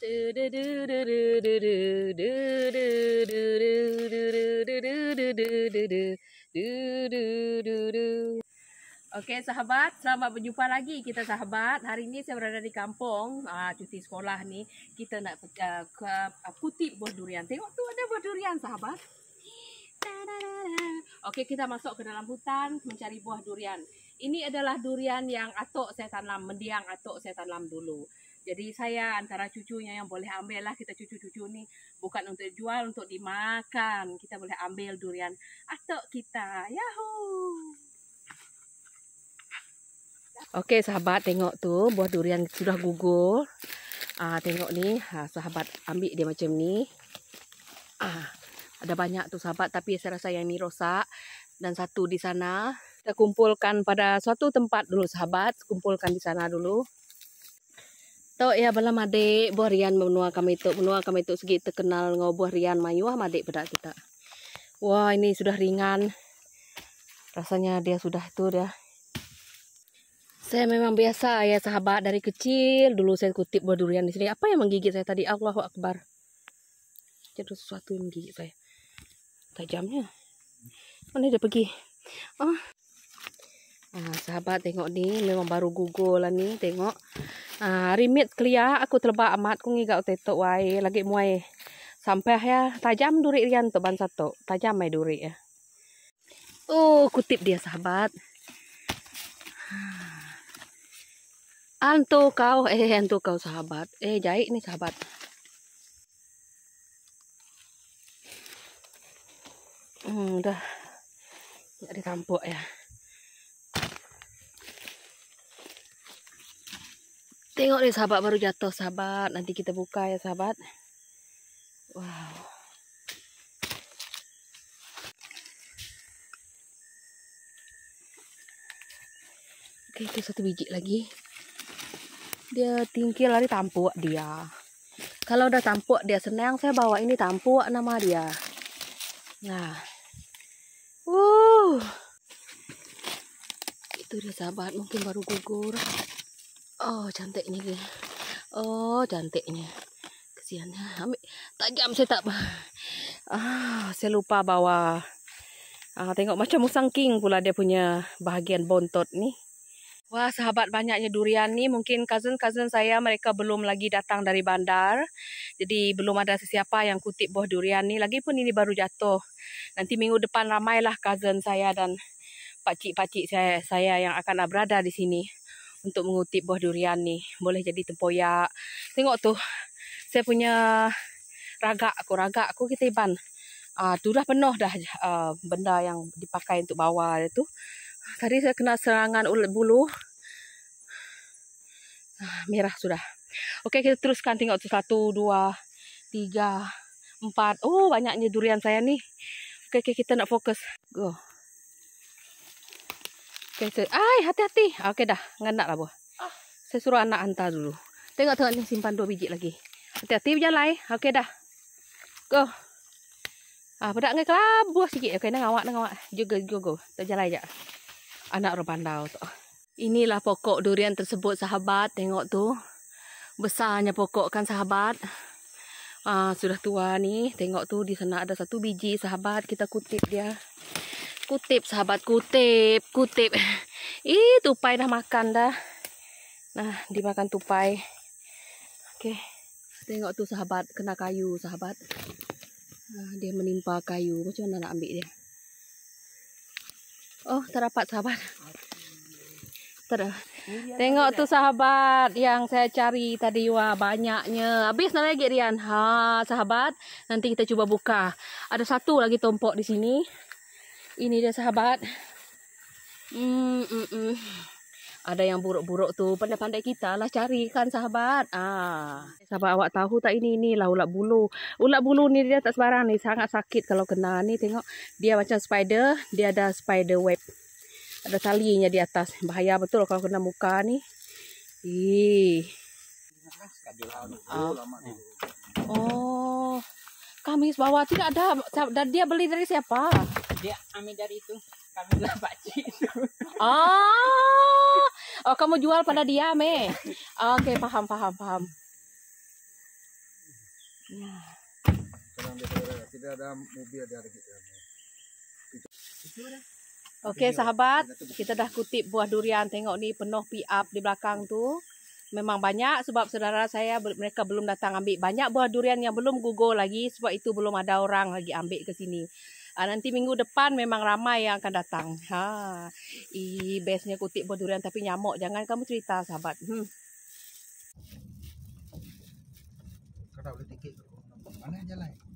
Okey sahabat, selamat berjumpa lagi kita sahabat. Hari ini saya berada di kampung, uh, cuti sekolah ni. Kita nak uh, ke uh, kutip buah durian. Tengok tu ada buah durian sahabat. Okey, kita masuk ke dalam hutan mencari buah durian. Ini adalah durian yang atuk saya tanam, mendiang atuk saya tanam dulu. Jadi saya antara cucunya yang boleh ambil lah kita cucu-cucu ni bukan untuk jual untuk dimakan. Kita boleh ambil durian atuk kita. Yahoo. Okey sahabat tengok tu buah durian sudah gugur. Ah tengok ni ah, sahabat ambil dia macam ni. Ah ada banyak tu sahabat tapi saya rasa yang ni rosak dan satu di sana. Kita kumpulkan pada suatu tempat dulu sahabat, kumpulkan di sana dulu. to ya bala made buah rian menua kami itu menua kami itu segi terkenal ngau rian mayuah made bedak kita wah ini sudah ringan rasanya dia sudah itu ya saya memang biasa ya sahabat dari kecil dulu saya kutip buah durian di sini apa yang menggigit saya tadi Allahu Akbar jadi sesuatu yang menggigit saya tajamnya mana dia pergi ah oh. Ah, sahabat tengok ni memang baru gugur lah ni tengok. ah rimit keliak aku terlebak amat aku ngigak tetok wai lagi muai. Sampai ya tajam duri rian tu ban satu. Tajam mai duri ya. Eh. Oh kutip dia sahabat. Ah. Antu kau eh antu kau sahabat. Eh jahit ni sahabat. Hmm dah. Tak ditampuk Tampuk, ya. Tengok nih sahabat baru jatuh sahabat. Nanti kita buka ya sahabat. Wow. Oke itu satu biji lagi. Dia tinggi lari tampuk dia. Kalau udah tampuk dia senang saya bawa ini tampuk nama dia. Nah. Uh. Itu dia sahabat mungkin baru gugur. Oh, cantiknya ke. Oh, cantiknya. Kesiannya. Ha, ambil. tajam saya tak. Ah, saya lupa bawa. Ah, tengok macam musang king pula dia punya bahagian bontot ni. Wah, sahabat banyaknya durian ni. Mungkin cousin-cousin saya mereka belum lagi datang dari bandar. Jadi belum ada sesiapa yang kutip buah durian ni. Lagipun ini baru jatuh. Nanti minggu depan ramailah cousin saya dan pakcik-pakcik saya, saya yang akan berada di sini untuk mengutip buah durian ni. Boleh jadi tempoyak. Tengok tu. Saya punya ragak aku. Ragak aku kita iban. Uh, tu dah penuh dah uh, benda yang dipakai untuk bawa itu. Tadi saya kena serangan ulat bulu. Uh, merah sudah. Okey kita teruskan tengok tu. Satu, dua, tiga, empat. Oh banyaknya durian saya ni. Okey okay, kita nak fokus. Go. Okay, saya, ai, hati-hati. Okay dah, ngandak lah buah. Saya suruh anak hantar dulu. Tengok tengok ni simpan dua biji lagi. Hati-hati berjalan eh. Okay dah. Go. Ah, pedak ngai kelabu sikit. Okay, nang awak, nang awak. Juga, go, go. Tak jalan aja. Anak orang pandau tu. Inilah pokok durian tersebut sahabat. Tengok tu. Besarnya pokok kan sahabat. Ah, sudah tua ni. Tengok tu di sana ada satu biji sahabat. Kita kutip dia kutip sahabat kutip kutip ih tupai dah makan dah nah dimakan tupai oke okay. tengok tuh sahabat kena kayu sahabat nah, dia menimpa kayu macam mana nak ambil dia oh terdapat sahabat ter tengok tuh sahabat yang saya cari tadi wah banyaknya habis nanti lagi Rian ha sahabat nanti kita coba buka ada satu lagi tompok di sini ini dia sahabat. Hmm, mm, mm. Ada yang buruk-buruk tu. Pandai-pandai kita lah cari kan sahabat. Ah, Sahabat awak tahu tak ini? Inilah ulat bulu. Ulat bulu ni dia tak sebarang ni. Sangat sakit kalau kena ni. Tengok. Dia macam spider. Dia ada spider web. Ada talinya di atas. Bahaya betul kalau kena muka ni. Ih. Ah. Oh. Kamis bawa tidak ada. Dan dia beli dari Siapa? dia ambil dari itu kami lah pakcik itu oh ah. oh kamu jual pada dia me oke okay, paham paham paham tidak ada mobil di oh. hari kita Oke okay, sahabat, kita dah kutip buah durian. Tengok ni penuh piap di belakang tu. Memang banyak sebab saudara saya mereka belum datang ambil. Banyak buah durian yang belum gugur lagi sebab itu belum ada orang lagi ambil ke sini. Ha, nanti minggu depan memang ramai yang akan datang. Ha. I, bestnya kutip buah durian tapi nyamuk. Jangan kamu cerita sahabat. Hmm. Kau tak boleh tiket. Mana jalan?